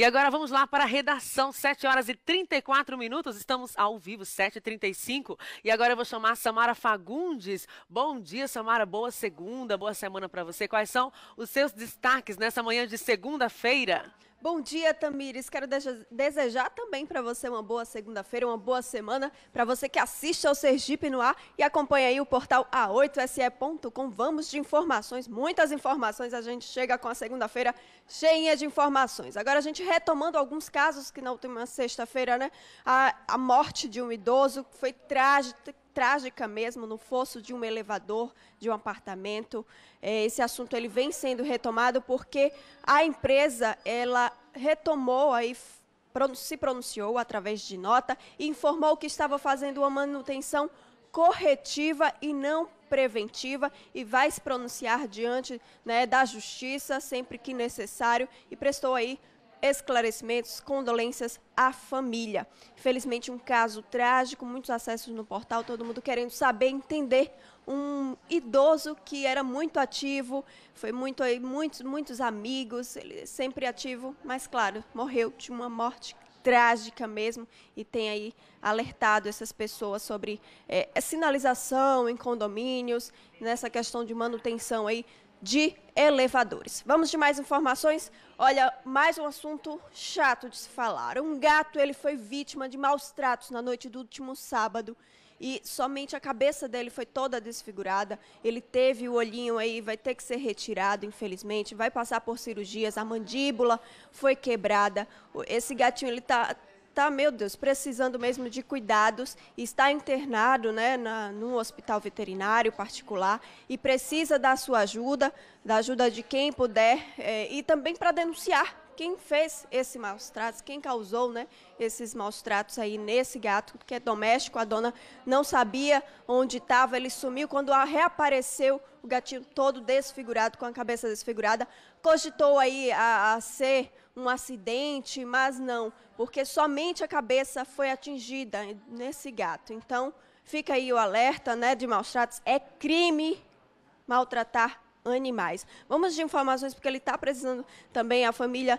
E agora vamos lá para a redação, 7 horas e 34 minutos. Estamos ao vivo, 7h35. E agora eu vou chamar Samara Fagundes. Bom dia, Samara. Boa segunda, boa semana para você. Quais são os seus destaques nessa manhã de segunda-feira? Bom dia, Tamires. Quero desejar também para você uma boa segunda-feira, uma boa semana. Para você que assiste ao Sergipe no ar e acompanha aí o portal a8se.com. Vamos de informações, muitas informações. A gente chega com a segunda-feira cheia de informações. Agora, a gente retomando alguns casos que na última sexta-feira, né? A, a morte de um idoso foi trágica trágica mesmo no fosso de um elevador de um apartamento. É, esse assunto ele vem sendo retomado porque a empresa ela retomou aí se pronunciou através de nota e informou que estava fazendo uma manutenção corretiva e não preventiva e vai se pronunciar diante né, da justiça sempre que necessário e prestou aí esclarecimentos, condolências à família. Felizmente um caso trágico, muitos acessos no portal, todo mundo querendo saber, entender. Um idoso que era muito ativo, foi muito aí, muitos, muitos amigos, ele sempre ativo, mas claro, morreu de uma morte trágica mesmo e tem aí alertado essas pessoas sobre é, sinalização em condomínios, nessa questão de manutenção aí de elevadores. Vamos de mais informações? Olha, mais um assunto chato de se falar. Um gato, ele foi vítima de maus tratos na noite do último sábado e somente a cabeça dele foi toda desfigurada. Ele teve o olhinho aí, vai ter que ser retirado, infelizmente, vai passar por cirurgias, a mandíbula foi quebrada. Esse gatinho ele tá está, meu Deus, precisando mesmo de cuidados, está internado né, na, num hospital veterinário particular e precisa da sua ajuda, da ajuda de quem puder, é, e também para denunciar quem fez esse maus tratos, quem causou né, esses maus tratos aí nesse gato, que é doméstico, a dona não sabia onde estava, ele sumiu. Quando reapareceu, o gatinho todo desfigurado, com a cabeça desfigurada, cogitou aí a, a ser um acidente, mas não, porque somente a cabeça foi atingida nesse gato. Então, fica aí o alerta né, de maus tratos. É crime maltratar animais. Vamos de informações, porque ele está precisando também, a família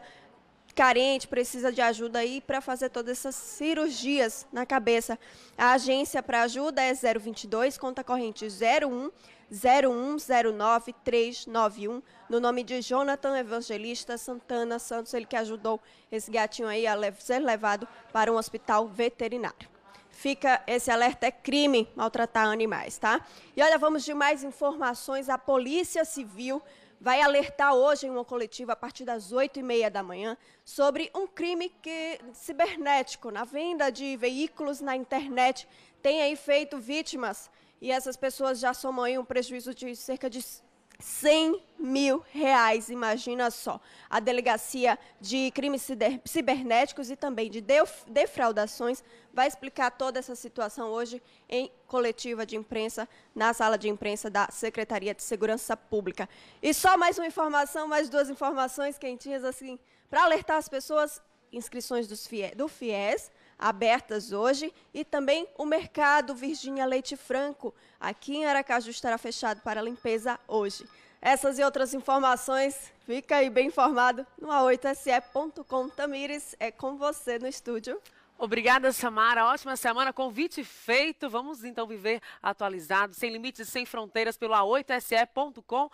carente precisa de ajuda aí para fazer todas essas cirurgias na cabeça. A agência para ajuda é 022, conta corrente 01 0109391, no nome de Jonathan Evangelista Santana Santos, ele que ajudou esse gatinho aí a ser levado para um hospital veterinário fica esse alerta é crime maltratar animais, tá? E olha, vamos de mais informações. A Polícia Civil vai alertar hoje em uma coletiva a partir das 8 e meia da manhã sobre um crime que, cibernético na venda de veículos na internet tem aí feito vítimas e essas pessoas já somam aí um prejuízo de cerca de 100 mil reais, imagina só. A Delegacia de Crimes Cibernéticos e também de Defraudações vai explicar toda essa situação hoje em coletiva de imprensa, na sala de imprensa da Secretaria de Segurança Pública. E só mais uma informação, mais duas informações quentinhas, assim, para alertar as pessoas, inscrições do FIES abertas hoje e também o mercado Virgínia Leite Franco, aqui em Aracaju, estará fechado para limpeza hoje. Essas e outras informações, fica aí bem informado no a8se.com. Tamires, é com você no estúdio. Obrigada, Samara. Ótima semana. Convite feito. Vamos então viver atualizado, sem limites, sem fronteiras, pelo a8se.com.